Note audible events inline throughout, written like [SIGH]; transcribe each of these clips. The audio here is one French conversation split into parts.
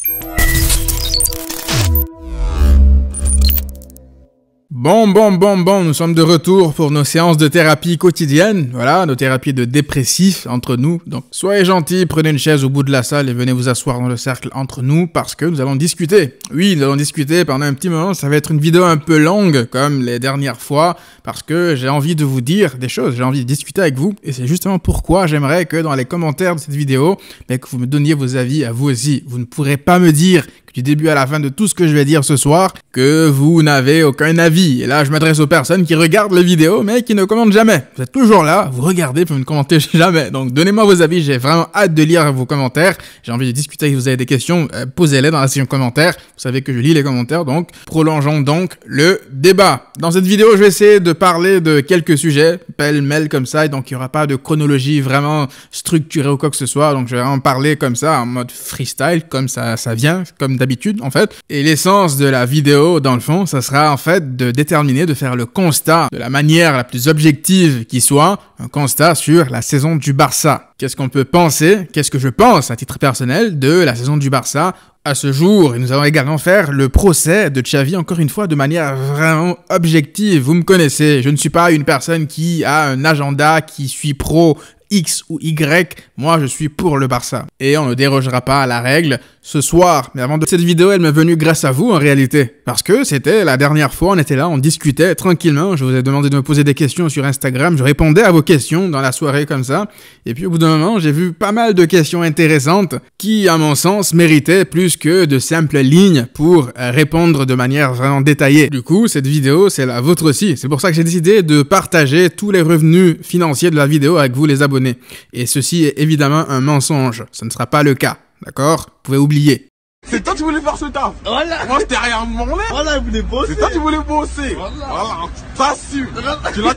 Thank you. Bon, bon, bon, bon, nous sommes de retour pour nos séances de thérapie quotidienne. Voilà, nos thérapies de dépressifs entre nous. Donc, soyez gentils, prenez une chaise au bout de la salle et venez vous asseoir dans le cercle entre nous parce que nous allons discuter. Oui, nous allons discuter pendant un petit moment. Ça va être une vidéo un peu longue comme les dernières fois parce que j'ai envie de vous dire des choses, j'ai envie de discuter avec vous et c'est justement pourquoi j'aimerais que dans les commentaires de cette vidéo, mais ben, que vous me donniez vos avis à vous aussi. Vous ne pourrez pas me dire du début à la fin de tout ce que je vais dire ce soir, que vous n'avez aucun avis. Et là, je m'adresse aux personnes qui regardent les vidéos, mais qui ne commentent jamais. Vous êtes toujours là, vous regardez, vous ne commentez [LAUGHS] jamais. Donc, donnez-moi vos avis, j'ai vraiment hâte de lire vos commentaires. J'ai envie de discuter si vous avez des questions, euh, posez-les dans la section commentaires. Vous savez que je lis les commentaires, donc prolongeons donc le débat. Dans cette vidéo, je vais essayer de parler de quelques sujets, pêle-mêle comme ça, et donc il n'y aura pas de chronologie vraiment structurée ou quoi que ce soit. Donc, je vais en parler comme ça, en mode freestyle, comme ça, ça vient, comme d'habitude en fait. Et l'essence de la vidéo dans le fond, ça sera en fait de déterminer, de faire le constat de la manière la plus objective qui soit, un constat sur la saison du Barça. Qu'est-ce qu'on peut penser, qu'est-ce que je pense à titre personnel de la saison du Barça à ce jour, nous allons également faire le procès de Xavi encore une fois de manière vraiment objective. Vous me connaissez, je ne suis pas une personne qui a un agenda, qui suit pro X ou Y, moi je suis pour le Barça. Et on ne dérogera pas à la règle ce soir. Mais avant de cette vidéo, elle m'est venue grâce à vous en réalité. Parce que c'était la dernière fois, on était là, on discutait tranquillement. Je vous ai demandé de me poser des questions sur Instagram. Je répondais à vos questions dans la soirée comme ça. Et puis au bout d'un moment, j'ai vu pas mal de questions intéressantes qui, à mon sens, méritaient plus que de simples lignes pour euh, répondre de manière vraiment détaillée. Du coup, cette vidéo, c'est la vôtre aussi. C'est pour ça que j'ai décidé de partager tous les revenus financiers de la vidéo avec vous les abonnés. Et ceci est évidemment un mensonge. Ce ne sera pas le cas. D'accord Vous pouvez oublier. C'est toi qui voulais faire ce taf Voilà Moi j'étais rien demandé bosser C'est toi qui voulais bosser Voilà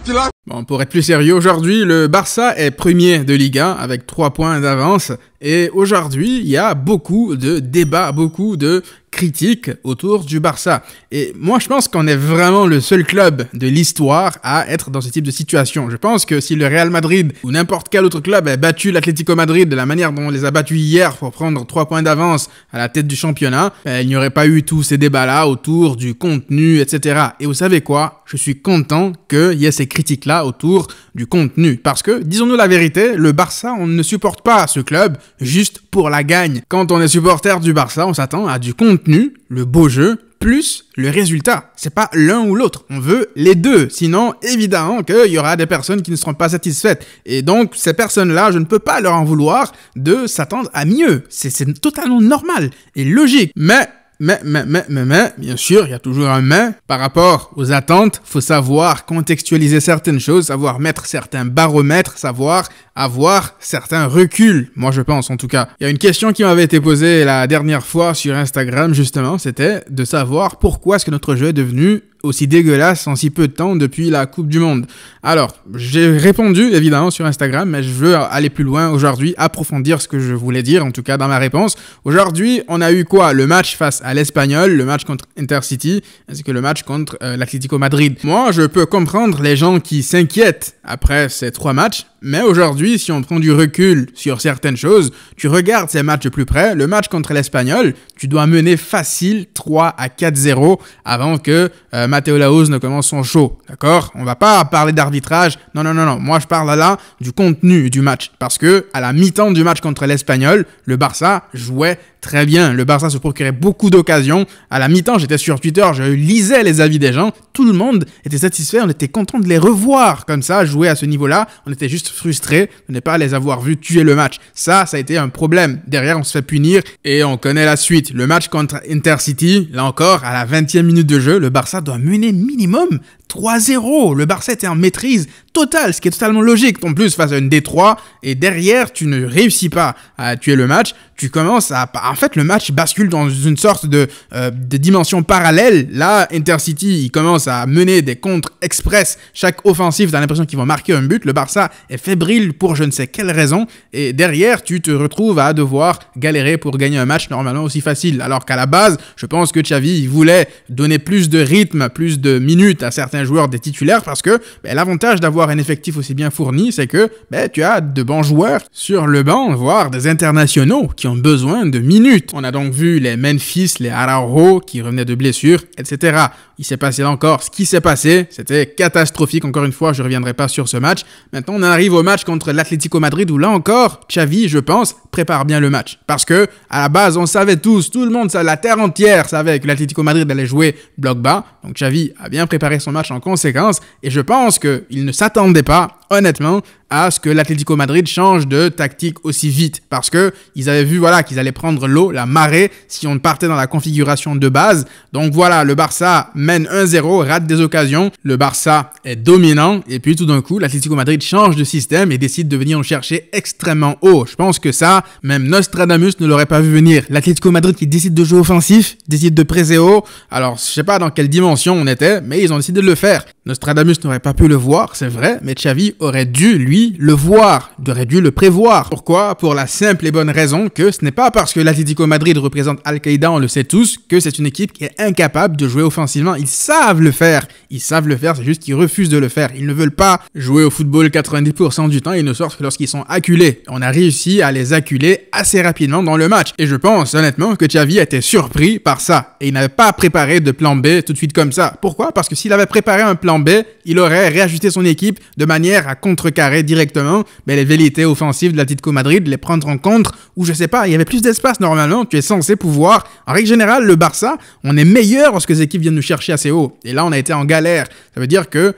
Voilà, Bon, pour être plus sérieux, aujourd'hui, le Barça est premier de Liga avec 3 points d'avance et aujourd'hui, il y a beaucoup de débats, beaucoup de critiques autour du Barça. Et moi, je pense qu'on est vraiment le seul club de l'histoire à être dans ce type de situation. Je pense que si le Real Madrid ou n'importe quel autre club a battu l'Atlético Madrid de la manière dont on les a battus hier pour prendre trois points d'avance à la tête du championnat, ben, il n'y aurait pas eu tous ces débats-là autour du contenu, etc. Et vous savez quoi Je suis content qu'il y ait ces critiques-là autour du contenu. Parce que, disons-nous la vérité, le Barça, on ne supporte pas ce club juste pour la gagne. Quand on est supporter du Barça, on s'attend à du contenu, le beau jeu, plus le résultat. C'est pas l'un ou l'autre. On veut les deux. Sinon, évidemment qu'il y aura des personnes qui ne seront pas satisfaites. Et donc, ces personnes-là, je ne peux pas leur en vouloir de s'attendre à mieux. C'est totalement normal et logique. Mais mais, mais, mais, mais, mais, bien sûr, il y a toujours un mais par rapport aux attentes. Faut savoir contextualiser certaines choses, savoir mettre certains baromètres, savoir avoir certains reculs. Moi, je pense, en tout cas. Il y a une question qui m'avait été posée la dernière fois sur Instagram, justement. C'était de savoir pourquoi est-ce que notre jeu est devenu aussi dégueulasse en si peu de temps depuis la Coupe du Monde Alors, j'ai répondu évidemment sur Instagram, mais je veux aller plus loin aujourd'hui, approfondir ce que je voulais dire, en tout cas dans ma réponse. Aujourd'hui, on a eu quoi Le match face à l'Espagnol, le match contre Intercity, ainsi que le match contre euh, l'Atlético Madrid. Moi, je peux comprendre les gens qui s'inquiètent après ces trois matchs, mais aujourd'hui, si on prend du recul sur certaines choses, tu regardes ces matchs de plus près. Le match contre l'Espagnol, tu dois mener facile 3 à 4-0 avant que euh, Matteo Laos ne commence son show. D'accord On va pas parler d'arbitrage. Non, non, non, non. Moi, je parle là du contenu du match. Parce que à la mi-temps du match contre l'Espagnol, le Barça jouait très bien. Le Barça se procurait beaucoup d'occasions. À la mi-temps, j'étais sur Twitter, je lisais les avis des gens. Tout le monde était satisfait, on était content de les revoir comme ça, jouer à ce niveau-là. On était juste frustré de ne pas les avoir vus tuer le match. Ça, ça a été un problème. Derrière, on se fait punir et on connaît la suite. Le match contre Intercity, là encore, à la 20e minute de jeu, le Barça doit mener minimum 3-0. Le Barça était en maîtrise totale, ce qui est totalement logique. En plus, face à une D3, et derrière, tu ne réussis pas à tuer le match. Tu commences à. En fait, le match bascule dans une sorte de, euh, de dimension parallèle. Là, Intercity, il commence à mener des contres express. Chaque offensive, as l'impression qu'ils vont marquer un but. Le Barça est fébrile pour je ne sais quelle raison. Et derrière, tu te retrouves à devoir galérer pour gagner un match normalement aussi facile. Alors qu'à la base, je pense que Xavi, il voulait donner plus de rythme, plus de minutes à certains certains joueurs des titulaires parce que ben, l'avantage d'avoir un effectif aussi bien fourni, c'est que ben, tu as de bons joueurs sur le banc, voire des internationaux qui ont besoin de minutes. On a donc vu les Memphis, les Araujo qui revenaient de blessures, etc. Il s'est passé encore ce qui s'est passé. C'était catastrophique. Encore une fois, je ne reviendrai pas sur ce match. Maintenant, on arrive au match contre l'Atlético Madrid où là encore, Xavi, je pense, prépare bien le match. Parce que, à la base, on savait tous, tout le monde, la terre entière savait que l'Atlético Madrid allait jouer bloc bas. Donc Xavi a bien préparé son match en conséquence, et je pense qu'il ne s'attendait pas honnêtement à ce que l'Atlético Madrid change de tactique aussi vite parce que ils avaient vu voilà qu'ils allaient prendre l'eau, la marée si on partait dans la configuration de base. Donc voilà, le Barça mène 1-0, rate des occasions, le Barça est dominant et puis tout d'un coup, l'Atlético Madrid change de système et décide de venir en chercher extrêmement haut. Je pense que ça, même Nostradamus ne l'aurait pas vu venir. L'Atlético Madrid qui décide de jouer offensif, décide de presser haut. Alors, je sais pas dans quelle dimension on était, mais ils ont décidé de le faire. Nostradamus n'aurait pas pu le voir, c'est vrai, mais Xavi aurait dû, lui, le voir, aurait dû le prévoir. Pourquoi Pour la simple et bonne raison que ce n'est pas parce que l'Atlético Madrid représente Al-Qaïda, on le sait tous, que c'est une équipe qui est incapable de jouer offensivement. Ils savent le faire, ils savent le faire, c'est juste qu'ils refusent de le faire. Ils ne veulent pas jouer au football 90% du temps, ils ne sortent que lorsqu'ils sont acculés. On a réussi à les acculer assez rapidement dans le match. Et je pense honnêtement que Xavi était surpris par ça. Et il n'avait pas préparé de plan B tout de suite comme ça. Pourquoi Parce que s'il avait préparé un plan B, il aurait réajusté son équipe de manière à contrecarrer directement les velléités offensives de la Titico Madrid, les prendre en compte, ou je sais pas, il y avait plus d'espace normalement, tu es censé pouvoir. En règle générale, le Barça, on est meilleur lorsque les équipes viennent nous chercher assez haut. Et là, on a été en galère. Ça veut dire que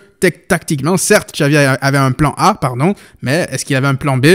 tactiquement, certes, Xavi avait un plan A, pardon, mais est-ce qu'il avait un plan B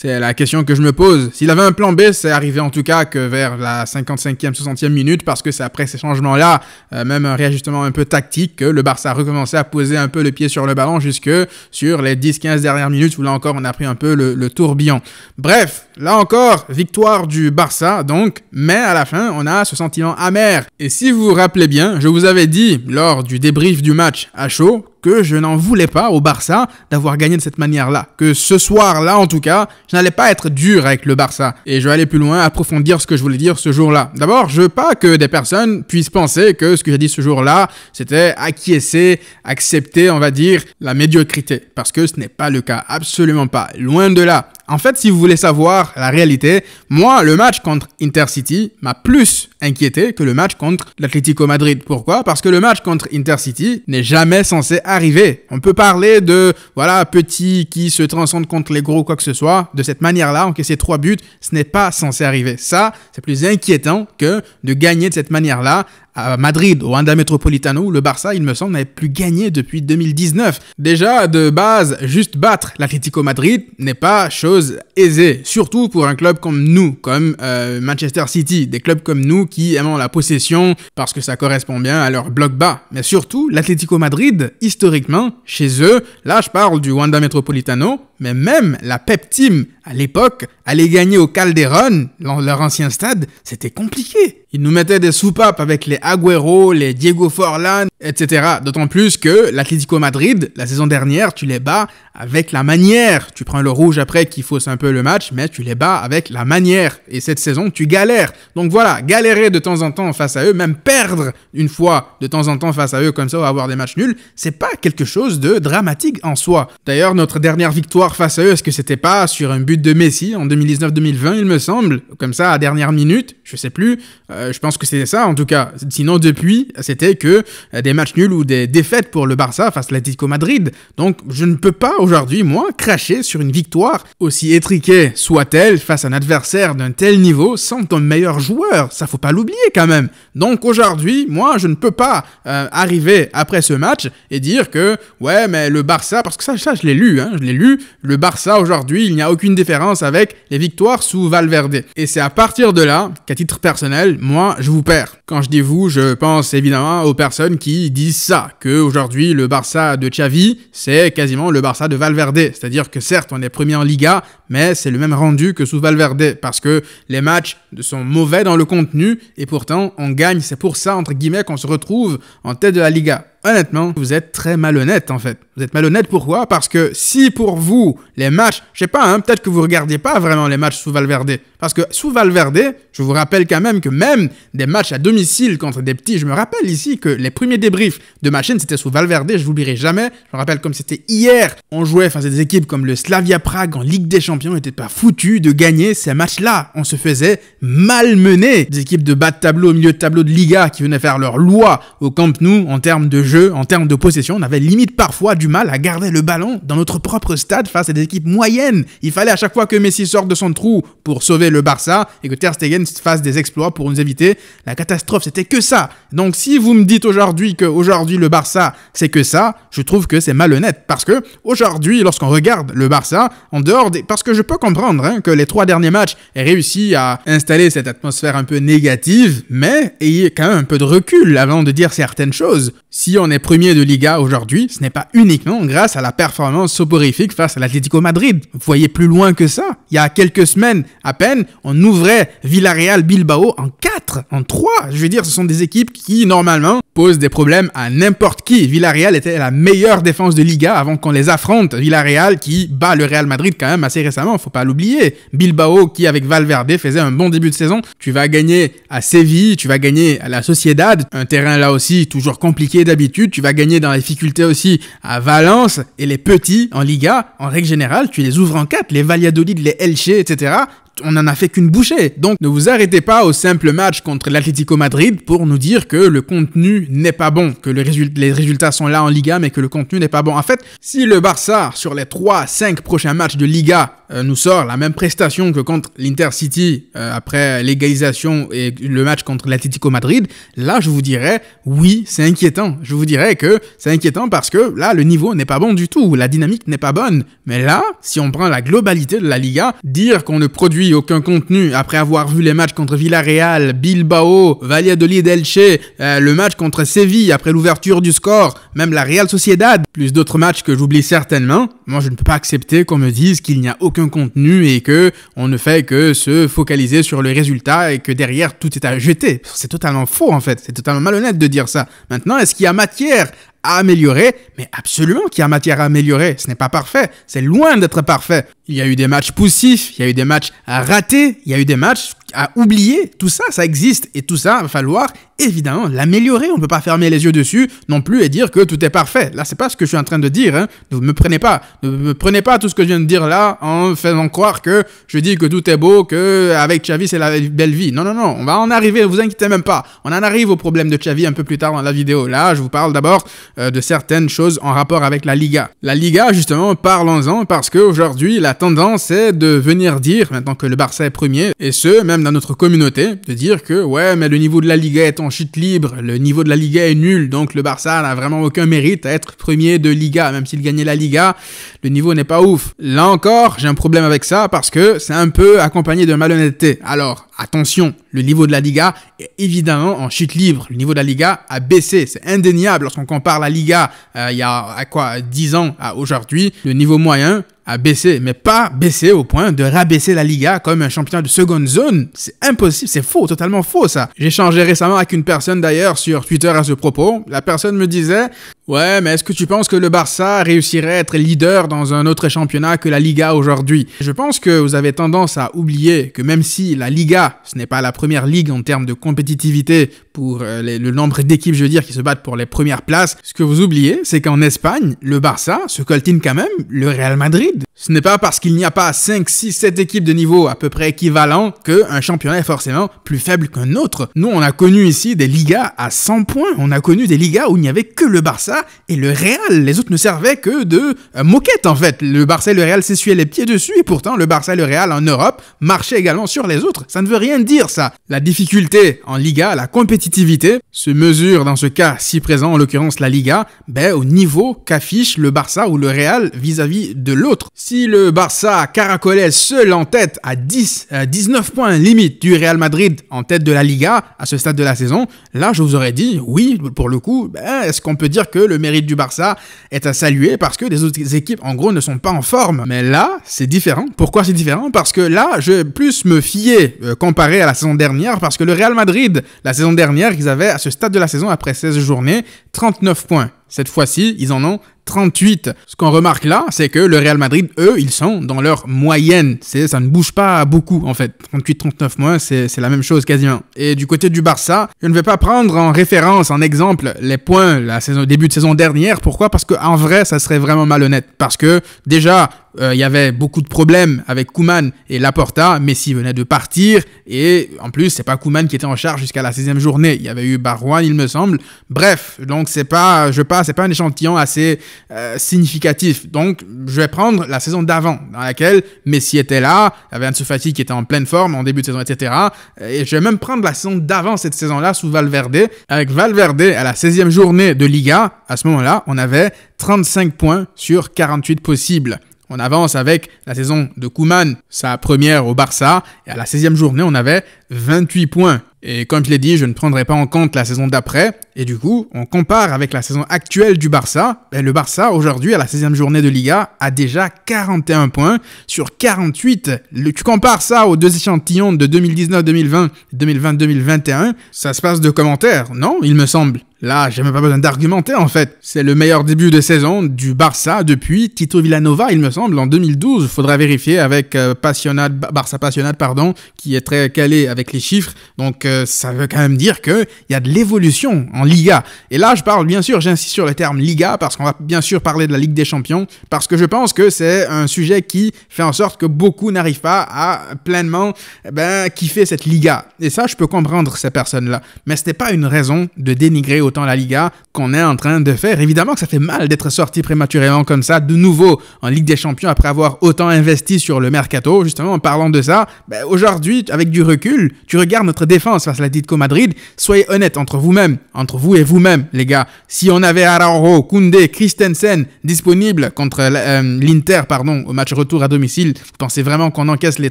c'est la question que je me pose. S'il avait un plan B, c'est arrivé en tout cas que vers la 55e, 60e minute, parce que c'est après ces changements-là, euh, même un réajustement un peu tactique, que le Barça a recommencé à poser un peu le pied sur le ballon jusque sur les 10-15 dernières minutes où là encore on a pris un peu le, le, tourbillon. Bref, là encore, victoire du Barça, donc, mais à la fin, on a ce sentiment amer. Et si vous vous rappelez bien, je vous avais dit lors du débrief du match à chaud que je n'en voulais pas au Barça d'avoir gagné de cette manière-là. Que ce soir-là, en tout cas, je n'allais pas être dur avec le Barça. Et je vais aller plus loin, approfondir ce que je voulais dire ce jour-là. D'abord, je veux pas que des personnes puissent penser que ce que j'ai dit ce jour-là, c'était acquiescer, accepter, on va dire, la médiocrité. Parce que ce n'est pas le cas. Absolument pas. Loin de là. En fait, si vous voulez savoir la réalité, moi, le match contre Intercity m'a plus inquiété que le match contre l'Atlético Madrid. Pourquoi Parce que le match contre Intercity n'est jamais censé arriver. On peut parler de, voilà, petits qui se transcendent contre les gros, quoi que ce soit. De cette manière-là, encaisser trois buts, ce n'est pas censé arriver. Ça, c'est plus inquiétant que de gagner de cette manière-là à Madrid, au Wanda Metropolitano, le Barça, il me semble, n'avait plus gagné depuis 2019. Déjà, de base, juste battre l'Atlético Madrid n'est pas chose aisée, surtout pour un club comme nous, comme euh, Manchester City, des clubs comme nous qui aimant la possession parce que ça correspond bien à leur bloc bas. Mais surtout, l'Atlético Madrid, historiquement, chez eux, là je parle du Wanda Metropolitano, mais même la Pep Team, à l'époque, allait gagner au Calderon, dans leur ancien stade, c'était compliqué. Ils nous mettaient des soupapes avec les Aguero, les Diego Forlan, etc. D'autant plus que l'Atlético Madrid, la saison dernière, tu les bats avec la manière. Tu prends le rouge après qu'il fausse un peu le match, mais tu les bats avec la manière. Et cette saison, tu galères. Donc voilà, galérer de temps en temps face à eux, même perdre une fois de temps en temps face à eux comme ça, avoir des matchs nuls, c'est pas quelque chose de dramatique en soi. D'ailleurs, notre dernière victoire face à eux, est-ce que c'était pas sur un but de Messi en 2019-2020, il me semble, comme ça à dernière minute, je sais plus. Euh, je pense que c'était ça en tout cas. Sinon depuis, c'était que euh, des matchs nuls ou des défaites pour le Barça face à l'Atlético Madrid. Donc je ne peux pas aujourd'hui, moi, cracher sur une victoire, aussi étriquée soit-elle, face à un adversaire d'un tel niveau sans ton meilleur joueur. Ça faut pas l'oublier quand même. Donc aujourd'hui, moi, je ne peux pas euh, arriver après ce match et dire que, ouais, mais le Barça, parce que ça, je l'ai lu, hein, je l'ai lu, le Barça aujourd'hui, il n'y a aucune différence avec les victoires sous Valverde. Et c'est à partir de là qu'à titre personnel, moi, je vous perds. Quand je dis vous, je pense évidemment aux personnes qui disent ça, qu'aujourd'hui, aujourd'hui le Barça de Xavi, c'est quasiment le Barça de Valverde. C'est-à-dire que certes, on est premier en Liga, mais c'est le même rendu que sous Valverde, parce que les matchs sont mauvais dans le contenu, et pourtant on gagne. C'est pour ça, entre guillemets, qu'on se retrouve en tête de la Liga honnêtement, vous êtes très malhonnête en fait. Vous êtes malhonnête pourquoi Parce que si pour vous, les matchs, je sais pas, hein, peut-être que vous regardiez pas vraiment les matchs sous Valverde. Parce que sous Valverde, je vous rappelle quand même que même des matchs à domicile contre des petits, je me rappelle ici que les premiers débriefs de ma chaîne, c'était sous Valverde, je l'oublierai jamais. Je me rappelle comme c'était hier. On jouait face enfin, à des équipes comme le Slavia Prague en Ligue des Champions, n'était pas foutu de gagner ces matchs-là. On se faisait malmener. Des équipes de bas de tableau, milieu de tableau de Liga qui venaient faire leur loi au Camp Nou en termes de jeu en termes de possession, on avait limite parfois du mal à garder le ballon dans notre propre stade face à des équipes moyennes. Il fallait à chaque fois que Messi sorte de son trou pour sauver le Barça et que Ter Stegen fasse des exploits pour nous éviter la catastrophe. C'était que ça. Donc si vous me dites aujourd'hui que aujourd'hui le Barça c'est que ça, je trouve que c'est malhonnête parce que aujourd'hui, lorsqu'on regarde le Barça, en dehors des... parce que je peux comprendre hein, que les trois derniers matchs aient réussi à installer cette atmosphère un peu négative, mais ayez quand même un peu de recul avant de dire certaines choses. Si on est premier de Liga aujourd'hui, ce n'est pas uniquement grâce à la performance soporifique face à l'Atlético Madrid. Vous voyez plus loin que ça. Il y a quelques semaines à peine, on ouvrait Villarreal Bilbao en 4, en 3. Je veux dire, ce sont des équipes qui, normalement, posent des problèmes à n'importe qui. Villarreal était la meilleure défense de Liga avant qu'on les affronte. Villarreal qui bat le Real Madrid quand même assez récemment, faut pas l'oublier. Bilbao qui, avec Valverde, faisait un bon début de saison. Tu vas gagner à Séville, tu vas gagner à la Sociedad, un terrain là aussi toujours compliqué d'habitude tu vas gagner dans la difficulté aussi à Valence et les petits en Liga. En règle générale, tu les ouvres en quatre, les Valladolid, les Elche, etc on n'en a fait qu'une bouchée. Donc ne vous arrêtez pas au simple match contre l'Atlético Madrid pour nous dire que le contenu n'est pas bon, que les résultats sont là en Liga mais que le contenu n'est pas bon. En fait, si le Barça sur les 3-5 prochains matchs de Liga euh, nous sort la même prestation que contre l'Intercity euh, après l'égalisation et le match contre l'Atlético Madrid, là je vous dirais oui, c'est inquiétant. Je vous dirais que c'est inquiétant parce que là le niveau n'est pas bon du tout, la dynamique n'est pas bonne. Mais là, si on prend la globalité de la Liga, dire qu'on ne produit aucun contenu après avoir vu les matchs contre Villarreal, Bilbao, Valladolid, Elche, euh, le match contre Séville après l'ouverture du score, même la Real Sociedad, plus d'autres matchs que j'oublie certainement. Moi, je ne peux pas accepter qu'on me dise qu'il n'y a aucun contenu et que on ne fait que se focaliser sur le résultat et que derrière tout est à jeter. C'est totalement faux en fait, c'est totalement malhonnête de dire ça. Maintenant, est-ce qu'il y a matière améliorer, mais absolument qu'il y a matière à améliorer. Ce n'est pas parfait, c'est loin d'être parfait. Il y a eu des matchs poussifs, il y a eu des matchs ratés, il y a eu des matchs à oublier tout ça, ça existe et tout ça va falloir évidemment l'améliorer. On ne peut pas fermer les yeux dessus non plus et dire que tout est parfait. Là, c'est pas ce que je suis en train de dire. Hein. Ne me prenez pas, ne me prenez pas tout ce que je viens de dire là en faisant croire que je dis que tout est beau, que avec Xavi c'est la belle vie. Non, non, non. On va en arriver. Vous inquiétez même pas. On en arrive au problème de Xavi un peu plus tard dans la vidéo. Là, je vous parle d'abord euh, de certaines choses en rapport avec la Liga. La Liga, justement, parlons-en parce qu'aujourd'hui, la tendance est de venir dire maintenant que le Barça est premier et ce même dans notre communauté, de dire que ouais, mais le niveau de la Liga est en chute libre, le niveau de la Liga est nul, donc le Barça n'a vraiment aucun mérite à être premier de Liga, même s'il gagnait la Liga, le niveau n'est pas ouf. Là encore, j'ai un problème avec ça parce que c'est un peu accompagné de malhonnêteté. Alors, attention, le niveau de la Liga est évidemment en chute libre. Le niveau de la Liga a baissé, c'est indéniable. Lorsqu'on compare la Liga euh, il y a à quoi 10 ans à aujourd'hui, le niveau moyen à baisser, mais pas baisser au point de rabaisser la Liga comme un champion de seconde zone. C'est impossible, c'est faux, totalement faux ça. J'ai changé récemment avec une personne d'ailleurs sur Twitter à ce propos. La personne me disait, Ouais, mais est-ce que tu penses que le Barça réussirait à être leader dans un autre championnat que la Liga aujourd'hui Je pense que vous avez tendance à oublier que même si la Liga, ce n'est pas la première ligue en termes de compétitivité pour euh, le nombre d'équipes, je veux dire, qui se battent pour les premières places, ce que vous oubliez, c'est qu'en Espagne, le Barça se coltine quand même le Real Madrid. Ce n'est pas parce qu'il n'y a pas 5, 6, 7 équipes de niveau à peu près équivalent qu'un championnat est forcément plus faible qu'un autre. Nous, on a connu ici des ligas à 100 points, on a connu des ligas où il n'y avait que le Barça et le Real. Les autres ne servaient que de euh, moquette en fait. Le Barça et le Real s'essuyaient les pieds dessus et pourtant le Barça et le Real en Europe marchaient également sur les autres. Ça ne veut rien dire ça. La difficulté en Liga, la compétitivité se mesure dans ce cas si présent en l'occurrence la Liga, ben, au niveau qu'affiche le Barça ou le Real vis-à-vis de l'autre. Si le Barça caracolait seul en tête à 10, 19 euh, points limite du Real Madrid en tête de la Liga à ce stade de la saison, là je vous aurais dit oui pour le coup, ben, est-ce qu'on peut dire que le mérite du Barça est à saluer parce que les autres équipes, en gros, ne sont pas en forme. Mais là, c'est différent. Pourquoi c'est différent Parce que là, je vais plus me fier euh, comparé à la saison dernière parce que le Real Madrid, la saison dernière, ils avaient à ce stade de la saison, après 16 journées, 39 points. Cette fois-ci, ils en ont 38. Ce qu'on remarque là, c'est que le Real Madrid, eux, ils sont dans leur moyenne. Ça ne bouge pas beaucoup, en fait. 38-39 moins, c'est la même chose quasiment. Et du côté du Barça, je ne vais pas prendre en référence, en exemple, les points la saison, début de saison dernière. Pourquoi Parce qu'en vrai, ça serait vraiment malhonnête. Parce que déjà, euh, il y avait beaucoup de problèmes avec Kuman et Laporta. Messi venait de partir et en plus, c'est pas Kuman qui était en charge jusqu'à la 16e journée. Il y avait eu Barouane, il me semble. Bref, donc c'est pas, je pas, c'est pas un échantillon assez euh, significatif. Donc, je vais prendre la saison d'avant dans laquelle Messi était là, il y avait Ansu Fati qui était en pleine forme en début de saison, etc. Et je vais même prendre la saison d'avant cette saison-là sous Valverde. Avec Valverde à la 16e journée de Liga, à ce moment-là, on avait 35 points sur 48 possibles. On avance avec la saison de Kuman, sa première au Barça, et à la 16e journée, on avait 28 points. Et comme je l'ai dit, je ne prendrai pas en compte la saison d'après, et du coup, on compare avec la saison actuelle du Barça. Et ben, le Barça, aujourd'hui, à la 16e journée de Liga, a déjà 41 points sur 48. tu compares ça aux deux échantillons de 2019-2020, 2020-2021, ça se passe de commentaires, non, il me semble Là, j'ai même pas besoin d'argumenter en fait. C'est le meilleur début de saison du Barça depuis Tito Villanova, il me semble, en 2012. Faudra vérifier avec euh, Barça Passionat, pardon, qui est très calé avec les chiffres. Donc euh, ça veut quand même dire qu'il y a de l'évolution en Liga. Et là, je parle bien sûr, j'insiste sur le terme Liga parce qu'on va bien sûr parler de la Ligue des Champions parce que je pense que c'est un sujet qui fait en sorte que beaucoup n'arrivent pas à pleinement eh ben, kiffer cette Liga. Et ça, je peux comprendre ces personnes-là. Mais ce n'est pas une raison de dénigrer autant la Liga qu'on est en train de faire. Évidemment que ça fait mal d'être sorti prématurément comme ça, de nouveau en Ligue des Champions après avoir autant investi sur le mercato. Justement, en parlant de ça, ben, aujourd'hui, avec du recul, tu regardes notre défense face à la Dite Madrid. Soyez honnête entre vous-même, entre vous et vous-même, les gars. Si on avait Araujo, Koundé, Christensen disponibles contre euh, l'Inter, pardon, au match retour à domicile, vous pensez vraiment qu'on encaisse les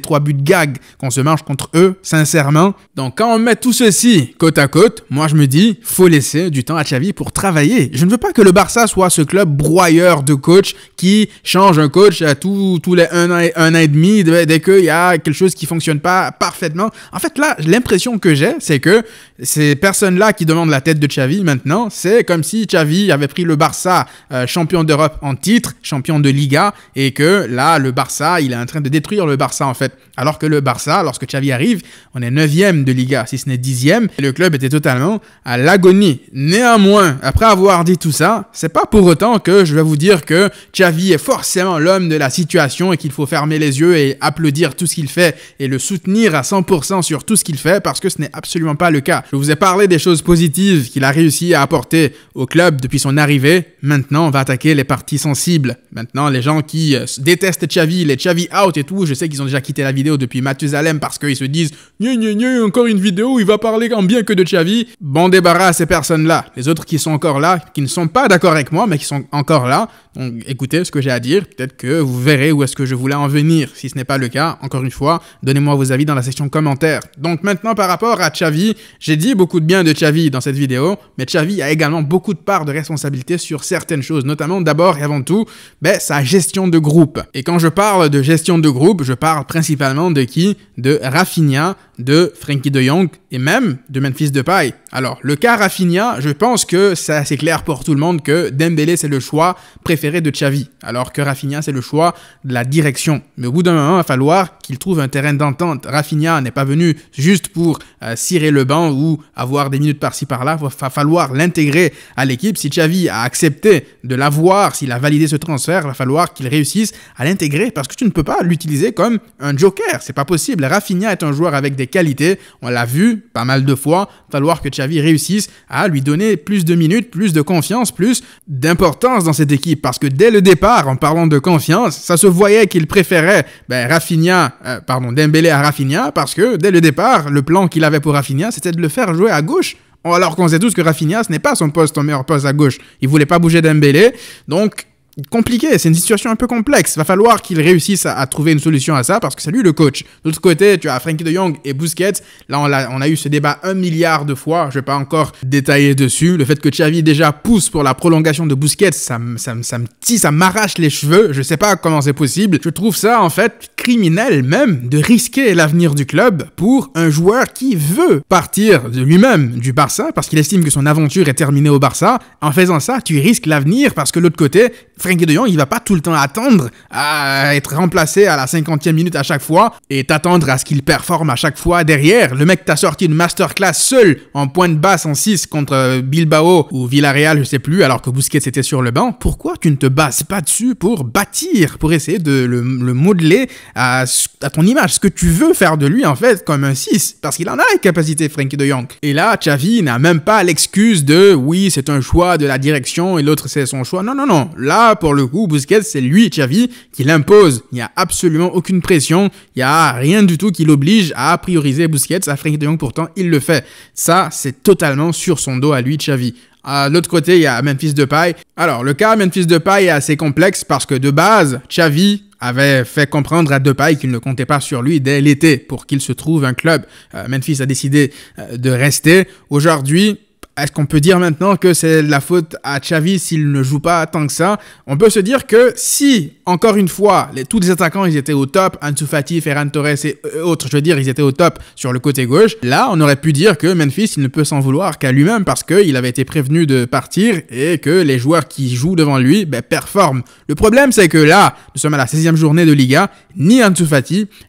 trois buts de gag qu'on se marche contre eux, sincèrement Donc quand on met tout ceci côte à côte, moi je me dis, faut laisser du temps à Xavi pour travailler. Je ne veux pas que le Barça soit ce club broyeur de coach qui change un coach à tous les un an, et, un an et demi dès, qu'il y a quelque chose qui fonctionne pas parfaitement. En fait, là, l'impression que j'ai, c'est que ces personnes-là qui demandent la tête de Xavi maintenant, c'est comme si Xavi avait pris le Barça euh, champion d'Europe en titre, champion de Liga, et que là, le Barça, il est en train de détruire le Barça en fait. Alors que le Barça, lorsque Xavi arrive, on est 9e de Liga, si ce n'est 10e, et le club était totalement à l'agonie. Néanmoins, après avoir dit tout ça, c'est pas pour autant que je vais vous dire que Xavi est forcément l'homme de la situation et qu'il faut fermer les yeux et applaudir tout ce qu'il fait et le soutenir à 100% sur tout ce qu'il fait parce que ce n'est absolument pas le cas. Je vous ai parlé des choses positives qu'il a réussi à apporter au club depuis son arrivée. Maintenant, on va attaquer les parties sensibles. Maintenant, les gens qui euh, détestent Xavi, les Xavi out et tout, je sais qu'ils ont déjà quitté la vidéo depuis Mathieu parce qu'ils se disent Nye, nye, nye, encore une vidéo où il va parler en bien que de Xavi. Bon débarras à ces personnes-là. Les autres qui sont encore là, qui ne sont pas d'accord avec moi, mais qui sont encore là, donc écoutez ce que j'ai à dire. Peut-être que vous verrez où est-ce que je voulais en venir. Si ce n'est pas le cas, encore une fois, donnez-moi vos avis dans la section commentaires. Donc maintenant, par rapport à Xavi, j'ai dit beaucoup de bien de Xavi dans cette vidéo, mais Xavi a également beaucoup de parts de responsabilité sur certaines choses, notamment d'abord et avant tout ben, sa gestion de groupe. Et quand je parle de gestion de groupe, je parle principalement de qui De Rafinha, de Frankie de Jong et même de Memphis Depay. Alors, le cas Rafinha, je pense que c'est c'est clair pour tout le monde que Dembélé c'est le choix préféré de Xavi, alors que Rafinha c'est le choix de la direction. Mais au bout d'un moment, il va falloir qu'il trouve un terrain d'entente. Rafinha n'est pas venu juste pour euh, cirer le banc ou avoir des minutes par-ci par-là, il va falloir l'intégrer à l'équipe. Si Xavi a accepté de l'avoir, s'il a validé ce transfert, il va falloir qu'il réussisse à l'intégrer parce que tu ne peux pas l'utiliser comme un joker, c'est pas possible. Rafinha est un joueur avec des qualité, On l'a vu pas mal de fois, falloir que Xavi réussisse à lui donner plus de minutes, plus de confiance, plus d'importance dans cette équipe. Parce que dès le départ, en parlant de confiance, ça se voyait qu'il préférait ben, euh, pardon, Dembélé à Rafinha, parce que dès le départ, le plan qu'il avait pour Rafinha, c'était de le faire jouer à gauche. Alors qu'on sait tous que Rafinha, ce n'est pas son poste, son meilleur poste à gauche. Il voulait pas bouger Dembélé. Donc, compliqué, c'est une situation un peu complexe. Va falloir qu'il réussisse à, trouver une solution à ça parce que c'est lui le coach. D'autre côté, tu as Frankie de Jong et Busquets. Là, on a, on a eu ce débat un milliard de fois. Je vais pas encore détailler dessus. Le fait que Xavi déjà pousse pour la prolongation de Busquets, ça me ça, ça, ça m'arrache les cheveux. Je sais pas comment c'est possible. Je trouve ça en fait criminel même de risquer l'avenir du club pour un joueur qui veut partir de lui-même du Barça parce qu'il estime que son aventure est terminée au Barça. En faisant ça, tu risques l'avenir parce que l'autre côté, Frankie de Jong, il va pas tout le temps attendre à être remplacé à la 50e minute à chaque fois et t'attendre à ce qu'il performe à chaque fois derrière. Le mec t'a sorti une masterclass seul en point de basse en 6 contre euh, Bilbao ou Villarreal, je sais plus, alors que Busquets était sur le banc. Pourquoi tu ne te bases pas dessus pour bâtir, pour essayer de le, le modeler à, ton image, ce que tu veux faire de lui en fait comme un 6, parce qu'il en a la capacité, Frankie de Jong. Et là, Xavi n'a même pas l'excuse de oui, c'est un choix de la direction et l'autre c'est son choix. Non, non, non. Là, pour le coup, Busquets, c'est lui, Xavi, qui l'impose. Il n'y a absolument aucune pression, il n'y a rien du tout qui l'oblige à prioriser Busquets. À Frankie de Jong, pourtant, il le fait. Ça, c'est totalement sur son dos à lui, Xavi. À l'autre côté, il y a Memphis Depay. Alors, le cas Memphis Depay est assez complexe parce que de base, Xavi avait fait comprendre à Depay qu'il ne comptait pas sur lui dès l'été pour qu'il se trouve un club. Euh, Memphis a décidé euh, de rester. Aujourd'hui, est-ce qu'on peut dire maintenant que c'est la faute à Xavi s'il ne joue pas tant que ça On peut se dire que si, encore une fois, les, tous les attaquants, ils étaient au top, Ansu Fati, Ferran Torres et euh, autres, je veux dire, ils étaient au top sur le côté gauche, là, on aurait pu dire que Memphis, il ne peut s'en vouloir qu'à lui-même parce qu'il avait été prévenu de partir et que les joueurs qui jouent devant lui ben, performent. Le problème, c'est que là, nous sommes à la 16e journée de Liga, ni Ansu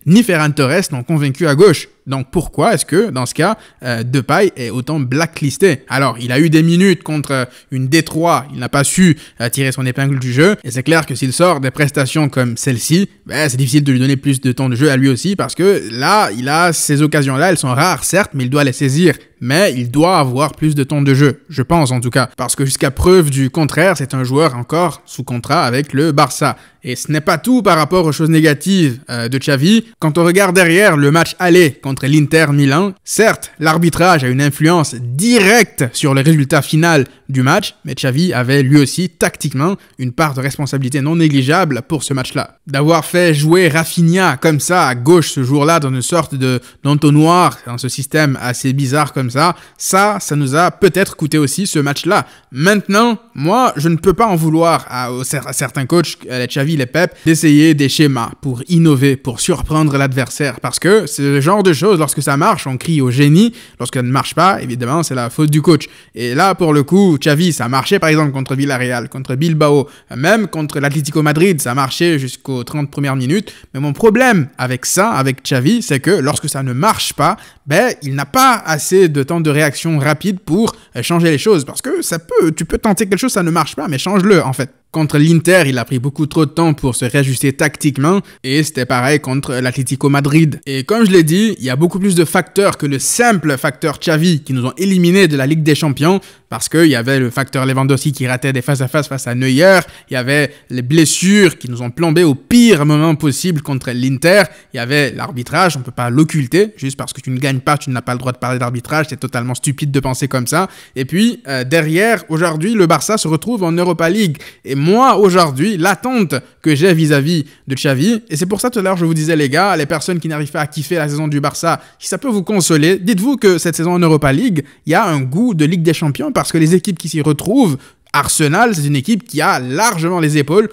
ni Ferran Torres n'ont convaincu à gauche. Donc pourquoi est-ce que dans ce cas, euh, Depay est autant blacklisté Alors il a eu des minutes contre euh, une D3, il n'a pas su euh, tirer son épingle du jeu, et c'est clair que s'il sort des prestations comme celle-ci, ben, c'est difficile de lui donner plus de temps de jeu à lui aussi, parce que là, il a ces occasions-là, elles sont rares certes, mais il doit les saisir mais il doit avoir plus de temps de jeu, je pense en tout cas, parce que jusqu'à preuve du contraire, c'est un joueur encore sous contrat avec le Barça. Et ce n'est pas tout par rapport aux choses négatives euh, de Xavi. Quand on regarde derrière le match aller contre l'Inter Milan, certes, l'arbitrage a une influence directe sur le résultat final du match, mais Xavi avait lui aussi tactiquement une part de responsabilité non négligeable pour ce match-là. D'avoir fait jouer Rafinha comme ça à gauche ce jour-là dans une sorte de d'entonnoir, dans ce système assez bizarre comme ça. Ça, ça nous a peut-être coûté aussi ce match-là. Maintenant, moi, je ne peux pas en vouloir à, certains coachs, à la Xavi, les Pep, d'essayer des schémas pour innover, pour surprendre l'adversaire. Parce que c'est le genre de choses, lorsque ça marche, on crie au génie. Lorsque ça ne marche pas, évidemment, c'est la faute du coach. Et là, pour le coup, Xavi, ça marchait par exemple contre Villarreal, contre Bilbao, même contre l'Atlético Madrid, ça marchait jusqu'aux 30 premières minutes. Mais mon problème avec ça, avec Xavi, c'est que lorsque ça ne marche pas, ben, il n'a pas assez de de temps de réaction rapide pour changer les choses. Parce que ça peut, tu peux tenter quelque chose, ça ne marche pas, mais change-le en fait. Contre l'Inter, il a pris beaucoup trop de temps pour se réajuster tactiquement et c'était pareil contre l'Atlético Madrid. Et comme je l'ai dit, il y a beaucoup plus de facteurs que le simple facteur Xavi qui nous ont éliminés de la Ligue des Champions parce qu'il y avait le facteur Lewandowski qui ratait des face à face face à Neuer, il y avait les blessures qui nous ont plombés au pire moment possible contre l'Inter, il y avait l'arbitrage, on ne peut pas l'occulter, juste parce que tu ne gagnes pas, tu n'as pas le droit de parler d'arbitrage, c'est totalement stupide de penser comme ça. Et puis euh, derrière, aujourd'hui, le Barça se retrouve en Europa League et moi, aujourd'hui, l'attente que j'ai vis-à-vis de Xavi, et c'est pour ça tout à l'heure, je vous disais, les gars, les personnes qui n'arrivent pas à kiffer la saison du Barça, si ça peut vous consoler, dites-vous que cette saison en Europa League, il y a un goût de Ligue des Champions parce que les équipes qui s'y retrouvent, Arsenal, c'est une équipe qui a largement les épaules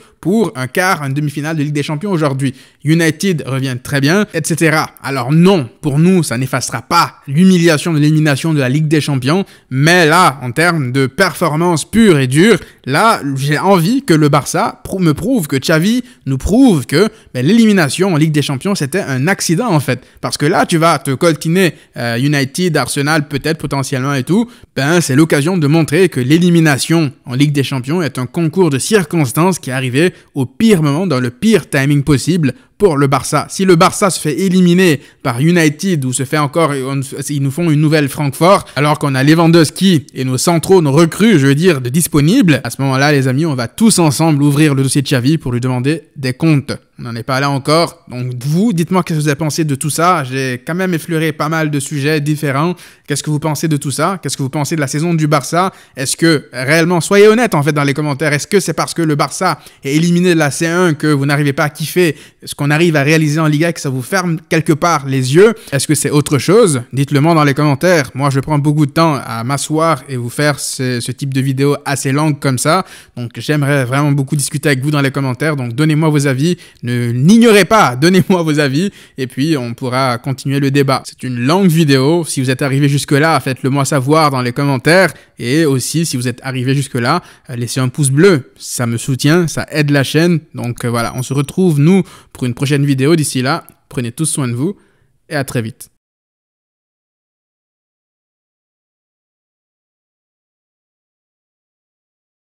un quart, un demi-finale de Ligue des Champions aujourd'hui. United revient très bien, etc. Alors non, pour nous, ça n'effacera pas l'humiliation de l'élimination de la Ligue des Champions, mais là, en termes de performance pure et dure, là, j'ai envie que le Barça me prouve, que Xavi nous prouve que ben, l'élimination en Ligue des Champions, c'était un accident en fait. Parce que là, tu vas te coltiner euh, United, Arsenal peut-être potentiellement et tout, ben c'est l'occasion de montrer que l'élimination en Ligue des Champions est un concours de circonstances qui est arrivé au pire moment, dans le pire timing possible pour le Barça. Si le Barça se fait éliminer par United ou se fait encore, ils nous font une nouvelle Francfort, alors qu'on a Lewandowski et nos centraux, nos recrues, je veux dire, de disponibles, à ce moment-là, les amis, on va tous ensemble ouvrir le dossier de Xavi pour lui demander des comptes on n'en est pas là encore. Donc vous, dites-moi qu'est-ce que vous avez pensé de tout ça. J'ai quand même effleuré pas mal de sujets différents. Qu'est-ce que vous pensez de tout ça Qu'est-ce que vous pensez de la saison du Barça Est-ce que réellement, soyez honnête en fait dans les commentaires, est-ce que c'est parce que le Barça est éliminé de la C1 que vous n'arrivez pas à kiffer ce qu'on arrive à réaliser en Liga et que ça vous ferme quelque part les yeux Est-ce que c'est autre chose Dites-le moi dans les commentaires. Moi, je prends beaucoup de temps à m'asseoir et vous faire ce, ce type de vidéo assez longue comme ça. Donc j'aimerais vraiment beaucoup discuter avec vous dans les commentaires. Donc donnez-moi vos avis ne l'ignorez pas, donnez-moi vos avis et puis on pourra continuer le débat. C'est une longue vidéo, si vous êtes arrivé jusque-là, faites-le moi savoir dans les commentaires et aussi si vous êtes arrivé jusque-là, euh, laissez un pouce bleu, ça me soutient, ça aide la chaîne. Donc euh, voilà, on se retrouve nous pour une prochaine vidéo d'ici là. Prenez tous soin de vous et à très vite.